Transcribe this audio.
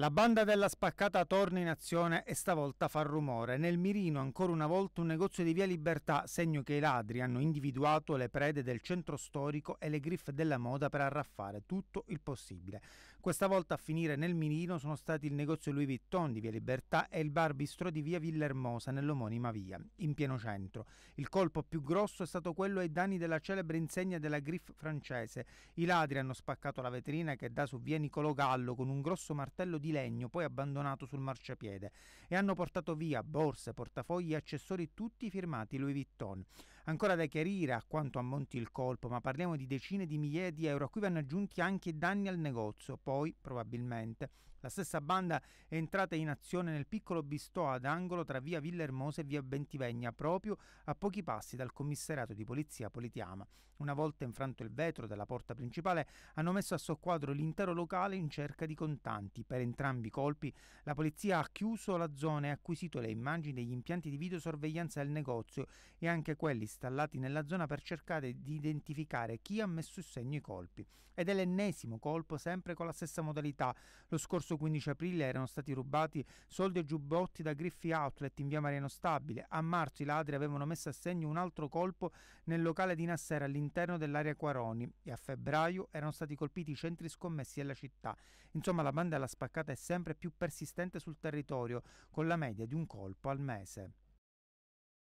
La banda della spaccata torna in azione e stavolta fa rumore. Nel mirino ancora una volta un negozio di via Libertà, segno che i ladri hanno individuato le prede del centro storico e le griffe della moda per arraffare tutto il possibile. Questa volta a finire nel mirino sono stati il negozio Louis Vuitton di via Libertà e il bar bistro di via Villermosa nell'omonima via, in pieno centro. Il colpo più grosso è stato quello ai danni della celebre insegna della griffe francese. I ladri hanno spaccato la vetrina che dà su via Nicolo Gallo con un grosso martello di di legno poi abbandonato sul marciapiede e hanno portato via borse, portafogli e accessori tutti firmati Louis Vuitton. Ancora da chiarire a quanto ammonti il colpo, ma parliamo di decine di migliaia di euro a cui vanno aggiunti anche i danni al negozio. Poi, probabilmente, la stessa banda è entrata in azione nel piccolo bistò ad angolo tra via Villa Hermosa e via Bentivegna, proprio a pochi passi dal commissariato di polizia Politiama. Una volta infranto il vetro della porta principale, hanno messo a soqquadro l'intero locale in cerca di contanti. Per entrambi i colpi, la polizia ha chiuso la zona e acquisito le immagini degli impianti di videosorveglianza del negozio e anche quelli installati nella zona per cercare di identificare chi ha messo in segno i colpi. Ed è l'ennesimo colpo sempre con la stessa modalità. Lo scorso 15 aprile erano stati rubati soldi e giubbotti da Griffi Outlet in via Mariano Stabile. A marzo i ladri avevano messo a segno un altro colpo nel locale di Nassera all'interno dell'area Quaroni e a febbraio erano stati colpiti i centri scommessi della città. Insomma la banda alla spaccata è sempre più persistente sul territorio, con la media di un colpo al mese.